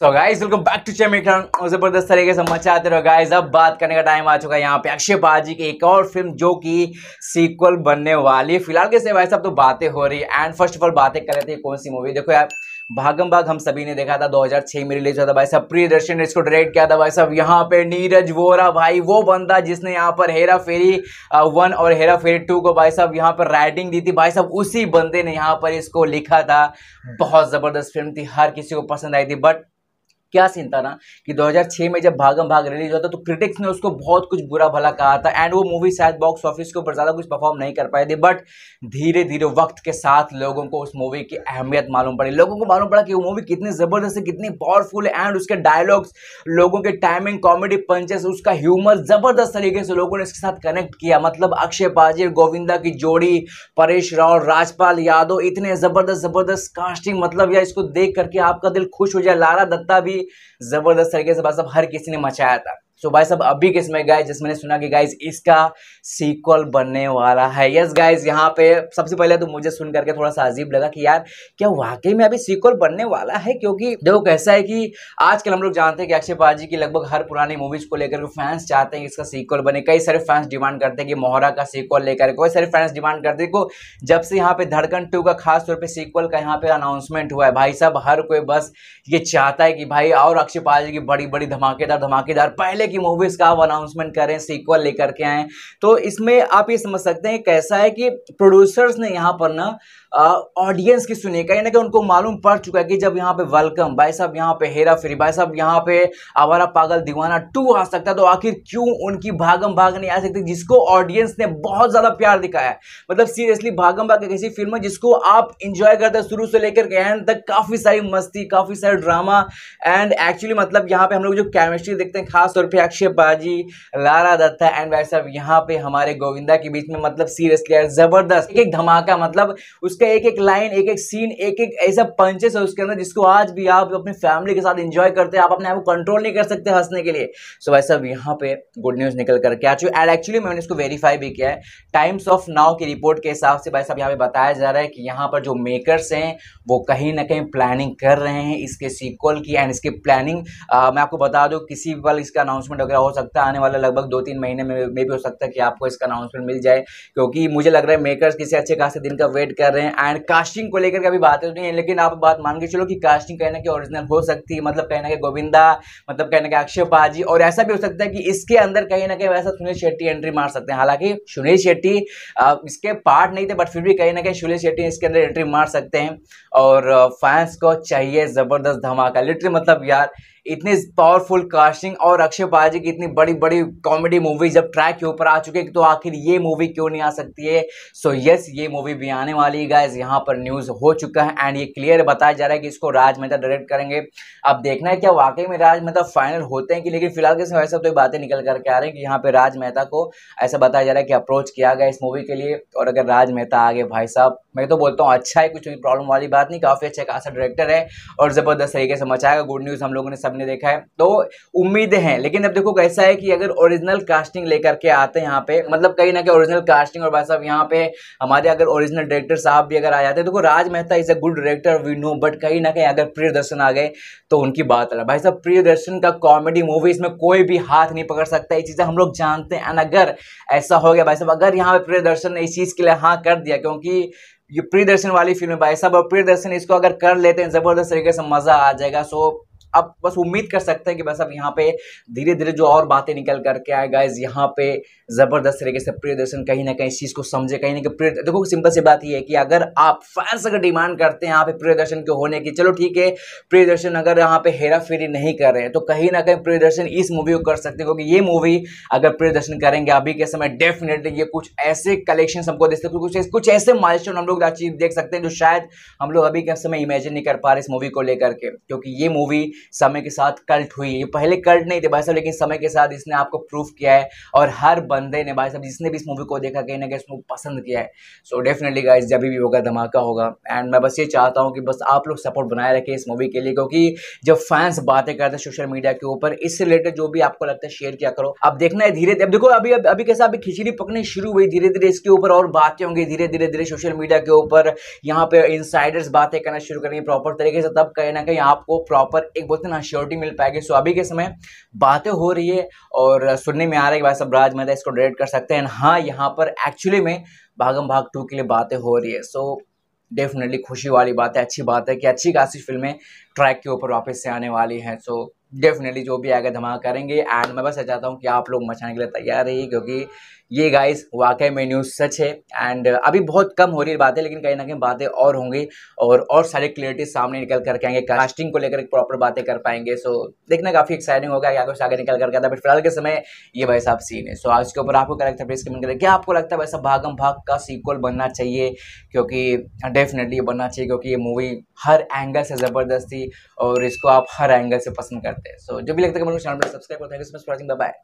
तो guys welcome back to चैमिटन और जबरदस्त तरीके से मचाते रहो गाइस अब बात करने का टाइम आ चुका है यहाँ पे अक्षय बाजी की एक और फिल्म जो कि सीक्वल बनने वाली है फिलहाल कैसे भाई साहब तो बातें हो रही है एंड फर्स्ट ऑफ ऑल बातें कर रहे थे कौन सी मूवी देखो यार भागम भाग हम सभी ने देखा था 2006 में रिलीज हुआ था भाई साहब दर्शन ने इसको डायरेक्ट किया था भाई साहब यहाँ पे नीरज वोरा भाई वो बंदा जिसने यहाँ पर हेरा फेरी वन और हेरा फेरी टू को भाई साहब यहाँ पर राइटिंग दी थी भाई साहब उसी बंदे ने यहाँ पर इसको लिखा था बहुत ज़बरदस्त फिल्म थी हर किसी को पसंद आई थी बट क्या सीन था ना कि 2006 में जब भागम भाग रिलीज हुआ था तो क्रिटिक्स ने उसको बहुत कुछ बुरा भला कहा था एंड वो मूवी शायद बॉक्स ऑफिस के ऊपर ज़्यादा कुछ परफॉर्म नहीं कर पाए थे बट धीरे धीरे वक्त के साथ लोगों को उस मूवी की अहमियत मालूम पड़ी लोगों को मालूम पड़ा कि वो मूवी कितनी ज़बरदस्त है कितनी पावरफुल है एंड उसके डायलॉग्स लोगों के टाइमिंग कॉमेडी पंचेस उसका ह्यूमर ज़बरदस्त तरीके से लोगों ने इसके साथ कनेक्ट किया मतलब अक्षय पाजी गोविंदा की जोड़ी परेश राव राजपाल यादव इतने ज़बरदस्त ज़बरदस्त कास्टिंग मतलब या इसको देख करके आपका दिल खुश हो जाए लारा दत्ता भी ज़बरदस्त तरीके से मतलब हर किसी ने मचाया था सो भाई साहब अभी किस में गाइज जिस मैंने सुना कि गाइज इसका सीक्वल बनने वाला है यस गाइज यहाँ पे सबसे पहले तो मुझे सुन करके थोड़ा सा अजीब लगा कि यार क्या वाकई में अभी सीक्वल बनने वाला है क्योंकि देखो कैसा है कि आजकल हम लोग जानते हैं कि अक्षय पाजी की लगभग हर पुरानी मूवीज को लेकर के फैंस चाहते हैं कि इसका सीक्वल बने कई सारे फैंस डिमांड करते हैं कि मोहरा का सीक्वल लेकर कई सारे फैंस डिमांड करते हैं जब से यहाँ पे धड़कन टू का खास तौर पर सीक्वल का यहाँ पे अनाउंसमेंट हुआ है भाई साहब हर कोई बस ये चाहता है कि भाई और अक्षय पाजी की बड़ी बड़ी धमाकेदार धमाकेदार पहले तरीके की मूवीज़ का आप अनाउंसमेंट करें सीक्वल लेकर के आए तो इसमें आप ये समझ सकते हैं कैसा है कि प्रोड्यूसर्स ने यहाँ पर ना ऑडियंस की सुनी कहीं ना कहीं उनको मालूम पड़ चुका है कि जब यहाँ पे वेलकम भाई साहब यहाँ पे हेरा फिर भाई साहब यहाँ पे आवारा पागल दीवाना टू आ सकता है तो आखिर क्यों उनकी भागम भाग नहीं आ सकती जिसको ऑडियंस ने बहुत ज़्यादा प्यार दिखाया है मतलब सीरियसली भागम भाग एक ऐसी फिल्म है जिसको आप इंजॉय करते हैं शुरू से लेकर के एंड तक काफ़ी सारी मस्ती काफ़ी सारे ड्रामा एंड एक्चुअली मतलब यहाँ पे हम लोग जो केमिस्ट्री देखते हैं खास तौर पर पे अक्षय बाजी लारा दत्ता एंड भाई साहब यहाँ पे हमारे गोविंदा के बीच में मतलब सीरियसली जबरदस्त एक एक धमाका मतलब उसका एक एक लाइन एक एक सीन एक एक ऐसा पंचेस है उसके अंदर जिसको आज भी आप अपनी फैमिली के साथ इंजॉय करते हैं आप अपने आप को कंट्रोल नहीं कर सकते हंसने के लिए सो भाई साहब यहाँ पे गुड न्यूज़ निकल करके आ चुकी एंड एक्चुअली मैंने इसको वेरीफाई भी किया है टाइम्स ऑफ नाउ की रिपोर्ट के हिसाब से भाई साहब यहाँ पे बताया जा रहा है कि यहाँ पर जो मेकर्स हैं वो कहीं ना कहीं प्लानिंग कर रहे हैं इसके सीक्वल की एंड इसके प्लानिंग मैं आपको बता दूँ किसी भी पल इसका अनाउंस अनाउंसमेंट वगैरह हो सकता है आने वाला लगभग दो तीन महीने में मे भी हो सकता है कि आपको इसका अनाउंसमेंट मिल जाए क्योंकि मुझे लग रहा है मेकर्स किसी अच्छे खासे दिन का वेट कर रहे हैं एंड कास्टिंग को लेकर अभी बात नहीं है लेकिन आप बात मान के चलो कि कास्टिंग कहना कि ओरिजिनल हो सकती है मतलब कहना के गोविंदा मतलब कहना के अक्षय पाजी और ऐसा भी हो सकता है कि इसके अंदर कहीं ना कहीं वैसा सुनील शेट्टी एंट्री मार सकते हैं हालांकि सुनील शेट्टी इसके पार्ट नहीं थे बट फिर भी कहीं ना कहीं सुनील शेट्टी इसके अंदर एंट्री मार सकते हैं और फैंस को चाहिए ज़बरदस्त धमाका लिटरी मतलब यार इतने पावरफुल कास्टिंग और अक्षय पाजी की इतनी बड़ी बड़ी कॉमेडी मूवी जब ट्रैक के ऊपर आ चुके तो आखिर ये मूवी क्यों नहीं आ सकती है सो so, यस ये मूवी भी आने वाली है गाइज यहाँ पर न्यूज़ हो चुका है एंड ये क्लियर बताया जा रहा है कि इसको राज मेहता डायरेक्ट करेंगे अब देखना है क्या वाकई में राज मेहता फाइनल होते हैं कि लेकिन फिलहाल के समय ऐसा तो बातें निकल करके आ रहे हैं कि यहाँ पर राज मेहता को ऐसा बताया जा रहा है कि अप्रोच किया गया इस मूवी के लिए और अगर राज मेहता आगे भाई साहब मैं तो बोलता हूँ अच्छा है कुछ प्रॉब्लम वाली बात नहीं काफ़ी अच्छा खासा डायरेक्टर है और ज़बरदस्त तरीके से मचाएगा गुड न्यूज़ हम लोगों ने सब हमने देखा है तो उम्मीद है लेकिन अब देखो कैसा है कि अगर ओरिजिनल कास्टिंग लेकर के आते हैं यहाँ पे मतलब कहीं ना कहीं ओरिजिनल कास्टिंग और भाई साहब यहाँ पे हमारे अगर ओरिजिनल डायरेक्टर साहब भी अगर आ जाते देखो Raj Mehta is a good director we know but कहीं ना कहीं अगर प्रिय दर्शन आ गए तो उनकी बात अलग भाई साहब प्रिय दर्शन का कॉमेडी मूवी इसमें कोई भी हाथ नहीं पकड़ सकता ये चीज़ें हम लोग जानते हैं एंड अगर ऐसा हो गया भाई साहब अगर यहाँ पे प्रिय दर्शन ने इस चीज़ के लिए हाँ कर दिया क्योंकि ये प्रिय दर्शन वाली फिल्म है भाई साहब और प्रिय दर्शन इसको अगर कर लेते हैं ज़बरदस्त तरीके से मज़ा आ जाएगा सो अब बस उम्मीद कर सकते हैं कि बस अब यहाँ पे धीरे धीरे जो और बातें निकल करके आए गाइज यहाँ पे ज़बरदस्त तरीके से प्रियदर्शन कहीं ना कहीं इस चीज़ को समझे कहीं ना कहीं प्रिय देखो सिंपल सी बात ये है कि अगर आप फैंस अगर डिमांड करते हैं यहाँ पे प्रियदर्शन के होने की चलो ठीक है प्रियदर्शन अगर यहाँ पे हेरा फेरी नहीं कर रहे हैं तो कहीं ना कहीं प्रियदर्शन इस मूवी को कर सकते हैं क्योंकि ये मूवी अगर प्रियदर्शन करेंगे अभी के समय डेफिनेटली ये कुछ ऐसे कलेक्शन हमको देख सकते कुछ कुछ ऐसे माइलस्टोन हम लोग देख सकते हैं जो शायद हम लोग अभी के समय इमेजिन नहीं कर पा रहे इस मूवी को लेकर के क्योंकि ये मूवी समय के साथ कल्ट हुई है ये पहले कल्ट नहीं थे भाई साहब लेकिन समय के साथ इसने आपको प्रूफ किया है और हर बंदे ने भाई साहब जिसने भी इस मूवी को देखा कहीं ना कहीं इस मूवी पसंद किया है सो डेफिनेटली गाइज जब भी होगा धमाका होगा एंड मैं बस ये चाहता हूँ कि बस आप लोग सपोर्ट बनाए रखें इस मूवी के लिए क्योंकि जब फैंस बातें करते हैं सोशल मीडिया के ऊपर इससे रिलेटेड जो भी आपको लगता है शेयर किया करो अब देखना है धीरे धीरे देखो अभी अभी कैसा अभी खिचड़ी पकनी शुरू हुई धीरे धीरे इसके ऊपर और बातें होंगी धीरे धीरे धीरे सोशल मीडिया के ऊपर यहाँ पे इनसाइडर्स बातें करना शुरू करेंगे प्रॉपर तरीके से तब कहीं ना कहीं आपको प्रॉपर एक उतना श्योरिटी मिल पाएगी सो अभी के समय बातें हो रही है और सुनने में आ रहा है कि भाई साहब राज मेहता इसको डायरेक्ट कर सकते हैं हाँ यहाँ पर एक्चुअली में भागम भाग टू के लिए बातें हो रही है सो डेफिनेटली खुशी वाली बात है अच्छी बात है कि अच्छी खासी फिल्में ट्रैक के ऊपर वापस से आने वाली हैं सो so, डेफिनेटली जो भी आएगा धमाका करेंगे एंड मैं बस चाहता हूँ कि आप लोग मचाने के लिए तैयार रहिए क्योंकि ये गाइस वाकई में न्यूज़ सच है एंड अभी बहुत कम हो रही है बातें लेकिन कहीं ना कहीं बातें और होंगी और और सारी क्लियरिटी सामने निकल करके आएंगे कास्टिंग को लेकर प्रॉपर बातें कर पाएंगे सो देखना काफ़ी एक्साइटिंग होगा क्या कुछ आगे निकल करके आता है बट फिलहाल के समय ये भाई साहब सीन है सो आज के ऊपर आपको क्या लगता है प्लीज़ कमेंट करें क्या आपको लगता है वैसा भागम भाग का सीक्वल बनना चाहिए क्योंकि डेफिनेटली बनना चाहिए क्योंकि ये मूवी हर एंगल से ज़बरदस्त थी और इसको आप हर एंगल से पसंद करते सो जो भी लगता है कमेंट को चैनल पर सब्सक्राइब करते हैं इसमें बाय